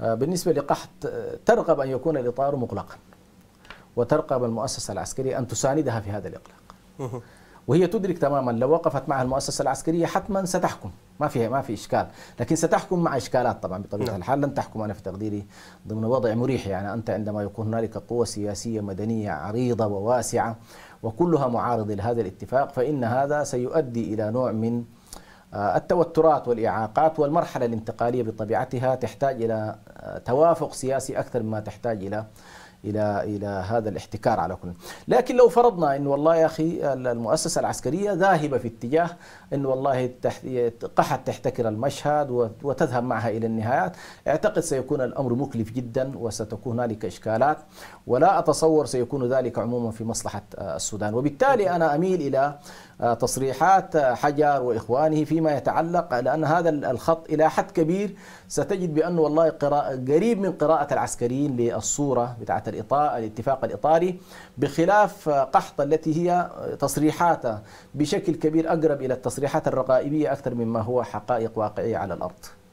آه، بالنسبة لقحط آه، ترغب أن يكون الإطار مغلقا وترغب المؤسسة العسكرية أن تساندها في هذا الإغلاق وهي تدرك تماما لو وقفت معها المؤسسة العسكرية حتما ستحكم ما فيها ما في إشكال لكن ستحكم مع إشكالات طبعا بطبيعة نعم. الحال لن تحكم أنا في تقديري ضمن وضع مريح يعني أنت عندما يكون هنالك قوة سياسية مدنية عريضة وواسعة وكلها معارضة لهذا الاتفاق فإن هذا سيؤدي إلى نوع من آه، التوترات والإعاقات والمرحلة الانتقالية بطبيعتها تحتاج إلى آه، توافق سياسي أكثر مما تحتاج إلى إلى إلى هذا الاحتكار على كل لكن لو فرضنا أن والله يا أخي المؤسسة العسكرية ذاهبة في اتجاه أن والله قحت تحتكر المشهد وتذهب معها إلى النهايات أعتقد سيكون الأمر مكلف جدا وستكون هنالك إشكالات ولا أتصور سيكون ذلك عموما في مصلحة آه، السودان وبالتالي أنا أميل إلى آه، تصريحات آه، حجر واخوانه فيما يتعلق لان هذا الخط الى حد كبير ستجد بانه والله قريب من قراءه العسكريين للصوره بتاعه الاطار الاتفاق الاطاري بخلاف آه، قحط التي هي تصريحاته بشكل كبير اقرب الى التصريحات الرقائبيه اكثر مما هو حقائق واقعيه على الارض.